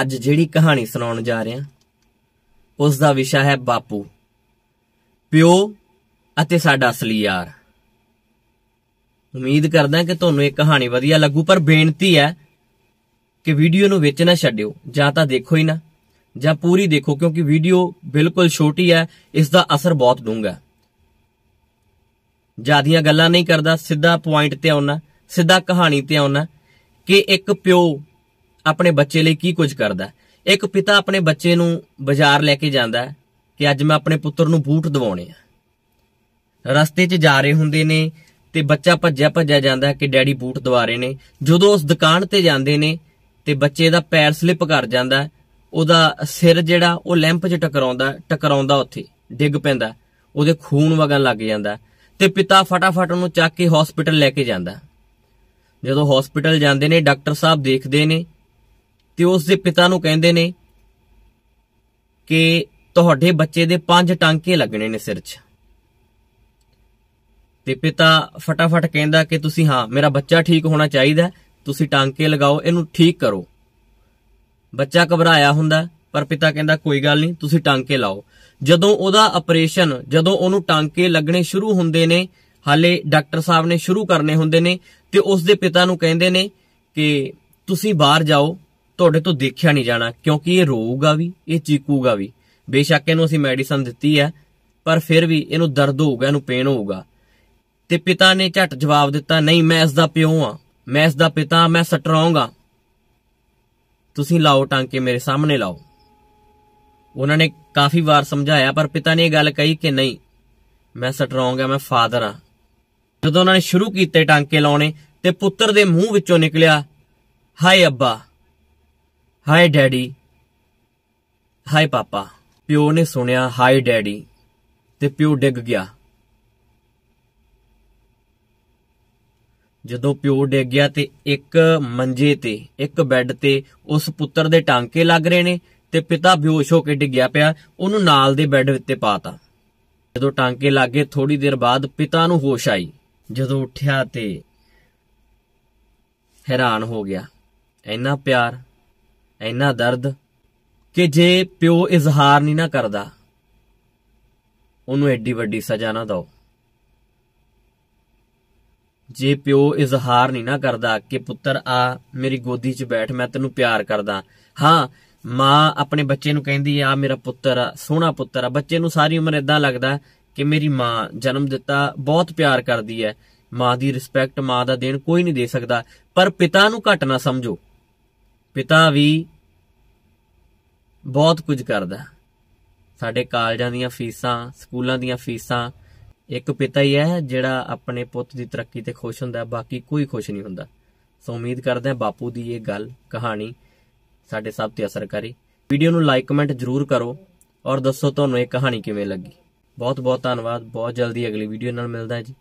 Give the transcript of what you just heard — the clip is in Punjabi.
ਅੱਜ ਜਿਹੜੀ ਕਹਾਣੀ ਸੁਣਾਉਣ ਜਾ ਰਿਹਾ ਉਸ ਦਾ ਵਿਸ਼ਾ ਹੈ ਬਾਪੂ ਪਿਓ ਅਤੇ ਸਾਡਾ ਅਸਲੀ ਯਾਰ ਉਮੀਦ ਕਰਦਾ ਕਿ ਤੁਹਾਨੂੰ ਇਹ ਕਹਾਣੀ ਵਧੀਆ ਲੱਗੂ ਪਰ ਬੇਨਤੀ ਹੈ ਕਿ ਵੀਡੀਓ ਨੂੰ ਵਿੱਚ ਨਾ ਛੱਡਿਓ ਜਾਂ ਤਾਂ ਦੇਖੋ ਹੀ ਨਾ ਜਾਂ ਪੂਰੀ ਦੇਖੋ ਕਿਉਂਕਿ ਵੀਡੀਓ ਬਿਲਕੁਲ ਛੋਟੀ ਹੈ ਇਸ ਦਾ ਅਸਰ ਬਹੁਤ ਡੂੰਘਾ ਜਿਆਦੀਆਂ ਗੱਲਾਂ ਨਹੀਂ ਕਰਦਾ ਸਿੱਧਾ ਪੁਆਇੰਟ ਤੇ ਆਉਣਾ ਸਿੱਧਾ ਕਹਾਣੀ ਤੇ ਆਉਣਾ ਕਿ ਇੱਕ ਪਿਓ ਆਪਣੇ ਬੱਚੇ ਲਈ ਕੀ ਕੁਝ ਕਰਦਾ ਇੱਕ ਪਿਤਾ ਆਪਣੇ ਬੱਚੇ ਨੂੰ ਬਾਜ਼ਾਰ ਲੈ ਕੇ ਜਾਂਦਾ ਹੈ ਕਿ ਅੱਜ ਮੈਂ ਆਪਣੇ ਪੁੱਤਰ ਨੂੰ ਬੂਟ ਦਿਵਾਉਣੇ ਆ ਰਸਤੇ 'ਚ ਜਾ ਰਹੇ ਹੁੰਦੇ ਨੇ ਤੇ ਬੱਚਾ ਭੱਜਿਆ ਭੱਜਿਆ ਜਾਂਦਾ ਕਿ ਡੈਡੀ ਬੂਟ ਦਵਾ ਰਹੇ ਨੇ ਜਦੋਂ ਉਸ ਦੁਕਾਨ ਤੇ ਜਾਂਦੇ ਨੇ ਤੇ ਬੱਚੇ ਦਾ ਪੈਰ ਸਲਿੱਪ ਕਰ ਜਾਂਦਾ ਉਹਦਾ ਸਿਰ ਜਿਹੜਾ ਉਹ ਲੈਂਪ 'ਚ ਟਕਰਾਉਂਦਾ ਟਕਰਾਉਂਦਾ ਉੱਥੇ ਡਿੱਗ ਪੈਂਦਾ ਉਹਦੇ ਖੂਨ ਵਗਣ ਲੱਗ ਜਾਂਦਾ ਤੇ ਪਿਤਾ ਫਟਾਫਟ ਉਹਨੂੰ ਚੱਕ ਕੇ ਹਸਪੀਟਲ ਲੈ ਕੇ ਜਾਂਦਾ ਜਦੋਂ ਹਸਪੀਟਲ ਜਾਂਦੇ ਨੇ ਡਾਕਟਰ ਸਾਹਿਬ ਦੇਖਦੇ ਨੇ ਤੇ ਉਸ ਦੇ ਪਿਤਾ ਨੂੰ ਕਹਿੰਦੇ ਨੇ ਕਿ ਤੁਹਾਡੇ ਬੱਚੇ ਦੇ ਪੰਜ ਟਾਂਕੇ ਲੱਗਣੇ ਨੇ ਸਿਰ 'ਚ ਤੇ ਪਿਤਾ ਫਟਾਫਟ ਕਹਿੰਦਾ ਕਿ ਤੁਸੀਂ ਹਾਂ ਮੇਰਾ ਬੱਚਾ ਠੀਕ ਹੋਣਾ ਚਾਹੀਦਾ ਤੁਸੀਂ ਟਾਂਕੇ ਲਗਾਓ ਇਹਨੂੰ ਠੀਕ ਕਰੋ ਬੱਚਾ ਘਬਰਾਇਆ ਹੁੰਦਾ ਪਰ ਪਿਤਾ ਕਹਿੰਦਾ ਕੋਈ ਗੱਲ ਨਹੀਂ ਤੁਸੀਂ ਟਾਂਕੇ ਲਾਓ ਜਦੋਂ ਉਹਦਾ ਆਪਰੇਸ਼ਨ ਜਦੋਂ ਉਹਨੂੰ ਟਾਂਕੇ ਲੱਗਣੇ ਸ਼ੁਰੂ ਹੁੰਦੇ ਨੇ ਹਾਲੇ ਡਾਕਟਰ ਸਾਹਿਬ ਨੇ ਸ਼ੁਰੂ ਕਰਨੇ ਹੁੰਦੇ ਨੇ ਤੇ ਉਸ ਦੇ ਪਿਤਾ ਨੂੰ ਕਹਿੰਦੇ ਨੇ ਕਿ ਤੁਸੀਂ ਬਾਹਰ ਜਾਓ ਤੁਹਾਡੇ ਤੋਂ ਦੇਖਿਆ ਨਹੀਂ ਜਾਣਾ ਕਿਉਂਕਿ ਇਹ ਰੋਊਗਾ ਵੀ ਇਹ ਚੀਕੂਗਾ ਵੀ ਬੇਸ਼ੱਕ ਇਹਨੂੰ ਅਸੀਂ ਮੈਡੀਸਨ ਦਿੱਤੀ ਹੈ ਪਰ ਫਿਰ ਵੀ ਇਹਨੂੰ ਦਰਦ ਹੋਊਗਾ ਇਹਨੂੰ ਪੇਨ ਹੋਊਗਾ ਤੇ ਪਿਤਾ ਨੇ ਝਟ ਜਵਾਬ ਦਿੱਤਾ ਨਹੀਂ ਮੈਂ ਇਸ ਦਾ ਪਿਓ ਆ ਮੈਂ ਇਸ ਦਾ ਪਿਤਾ ਮੈਂ ਸਟਰੋਂਗ ਆ ਤੁਸੀਂ ਲਾਓ ਟਾਂਕੇ ਮੇਰੇ ਸਾਹਮਣੇ ਲਾਓ ਉਹਨਾਂ ਨੇ ਕਾਫੀ ਵਾਰ ਸਮਝਾਇਆ ਪਰ ਪਿਤਾ ਨੇ ਇਹ ਗੱਲ ਕਹੀ ਕਿ ਨਹੀਂ ਮੈਂ ਸਟਰੋਂਗ ਆ ਮੈਂ ਫਾਦਰ ਆ ਜਦੋਂ ਉਹਨਾਂ ਨੇ ਸ਼ੁਰੂ ਕੀਤੇ ਟਾਂਕੇ ਲਾਉਣੇ ਤੇ ਪੁੱਤਰ ਦੇ ਮੂੰਹ ਵਿੱਚੋਂ ਨਿਕਲਿਆ ਹਾਏ ਅੱਬਾ ਹਾਏ ਡੈਡੀ ਹਾਏ ਪਾਪਾ ਪਿਓ ਨੇ ਸੁਣਿਆ ਹਾਏ ਡੈਡੀ ਤੇ ਪਿਓ ਡਿੱਗ ਗਿਆ ਜਦੋਂ ਪਿਓ ਡਿੱਗ ਗਿਆ ਤੇ ਇੱਕ ਮੰਜੇ ਤੇ ਇੱਕ ਬੈੱਡ ਤੇ ਉਸ ਪੁੱਤਰ ਦੇ ਟਾਂਕੇ ਲੱਗ ਰਹੇ ਨੇ ਤੇ ਪਿਤਾ ਬੇਹੋਸ਼ ਹੋ ਕੇ ਡਿੱਗਿਆ ਪਿਆ ਉਹਨੂੰ ਨਾਲ ਦੇ ਬੈੱਡ ਉੱਤੇ ਪਾਤਾ ਜਦੋਂ ਟਾਂਕੇ ਲੱਗੇ ਥੋੜੀ ਦੇਰ ਬਾਅਦ ਪਿਤਾ ਨੂੰ ਹੋਸ਼ ਆਈ ਜਦੋਂ ਉੱਠਿਆ ਤੇ ਹੈਰਾਨ ਹੋ ਗਿਆ ਇੰਨਾ ਪਿਆਰ ਇੰਨਾ ਦਰਦ ਕਿ ਜੇ ਪਿਓ ਇਜ਼ਹਾਰ ਨਹੀਂ ਨਾ ਕਰਦਾ ਉਹਨੂੰ ਐਡੀ ਵੱਡੀ ਸਜ਼ਾ ਨਾ ਦਿਓ ਜੇ ਪਿਓ ਇਜ਼ਹਾਰ ਨਹੀਂ ਨਾ ਕਰਦਾ ਕਿ ਪੁੱਤਰ ਆ ਮੇਰੀ ਗੋਦੀ 'ਚ ਬੈਠ ਮੈਂ ਤੈਨੂੰ ਪਿਆਰ ਕਰਦਾ ਹਾਂ ਮਾਂ ਆਪਣੇ ਬੱਚੇ ਨੂੰ ਕਹਿੰਦੀ ਆ ਮੇਰਾ ਪੁੱਤਰ ਆ ਸੋਹਣਾ ਪੁੱਤਰ ਆ ਬੱਚੇ ਨੂੰ ਸਾਰੀ ਉਮਰ ਇਦਾਂ ਲੱਗਦਾ ਕਿ ਮੇਰੀ ਮਾਂ ਜਨਮ ਦਿੱਤਾ ਬਹੁਤ ਪਿਆਰ ਕਰਦੀ ਹੈ ਮਾਂ ਦੀ ਰਿਸਪੈਕਟ ਮਾਂ ਦਾ ਦੇਣ ਕੋਈ ਨਹੀਂ ਦੇ ਸਕਦਾ ਪਰ ਪਿਤਾ ਨੂੰ ਘਟਨਾ ਨਾ ਸਮਝੋ ਪਿਤਾ ਵੀ ਬਹੁਤ ਕੁਝ ਕਰਦਾ ਸਾਡੇ ਕਾਲਜਾਂ ਦੀਆਂ ਫੀਸਾਂ ਸਕੂਲਾਂ ਦੀਆਂ ਫੀਸਾਂ ਇੱਕ ਪਿਤਾ ਹੀ ਹੈ ਜਿਹੜਾ ਆਪਣੇ ਪੁੱਤ ਦੀ ਤਰੱਕੀ ਤੇ ਖੁਸ਼ ਹੁੰਦਾ ਬਾਕੀ ਕੋਈ ਖੁਸ਼ ਨਹੀਂ ਹੁੰਦਾ ਸੋ ਉਮੀਦ ਕਰਦੇ ਹਾਂ ਬਾਪੂ ਦੀ ਇਹ ਗੱਲ ਕਹਾਣੀ ਸਾਡੇ ਸਭ ਤੇ ਅਸਰ ਕਰੇ ਵੀਡੀਓ ਨੂੰ ਲਾਈਕ ਕਮੈਂਟ ਜ਼ਰੂਰ ਕਰੋ ਔਰ ਦੱਸੋ ਤੁਹਾਨੂੰ ਇਹ ਕਹਾਣੀ ਕਿਵੇਂ ਲੱਗੀ ਬਹੁਤ ਬਹੁਤ ਧੰਨਵਾਦ ਬਹੁਤ ਜਲਦੀ ਅਗਲੀ ਵੀਡੀਓ ਨਾਲ ਮਿਲਦਾ ਜੀ